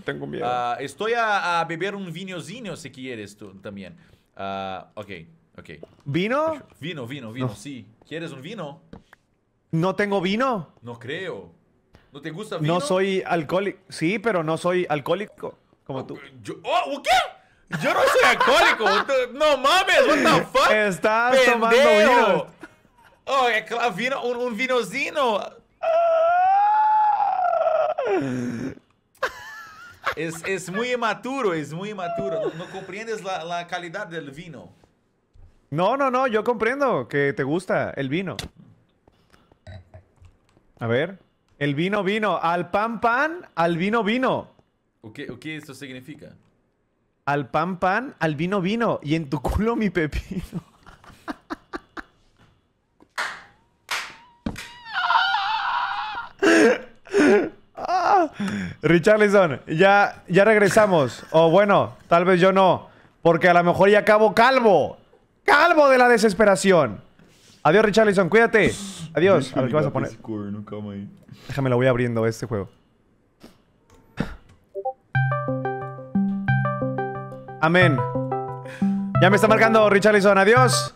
tengo miedo. Ah, estoy a, a, beber un vinozinho si quieres tú también. Ah, ok, ok. ¿Vino? Vino, vino, vino, sí. ¿Quieres un vino? ¿No tengo vino? No creo. ¿No te gusta vino? No soy alcohólico. Sí, pero no soy alcohólico como tú. Yo, oh, ¿Qué? Yo no soy alcohólico. no mames, what the fuck? Estás tomando vino. Oh, é eh, vino, un vinosino. Ah es, muy inmaturo, es muy inmaturo. No, comprendes la, calidad del vino. No, no, no, yo comprendo que te gusta el vino. A ver, el vino vino, al pan pan, al vino vino. qué, qué esto significa? Al pan pan, al vino vino y en tu culo mi pepino. Richarlison, ya, ya regresamos. O bueno, tal vez yo no. Porque a lo mejor ya acabo calvo. Calvo de la desesperación. Adiós, Richarlison, cuídate. Adiós. A Déjame, lo voy abriendo este juego. Amén. Ya me está marcando Richarlison. Adiós.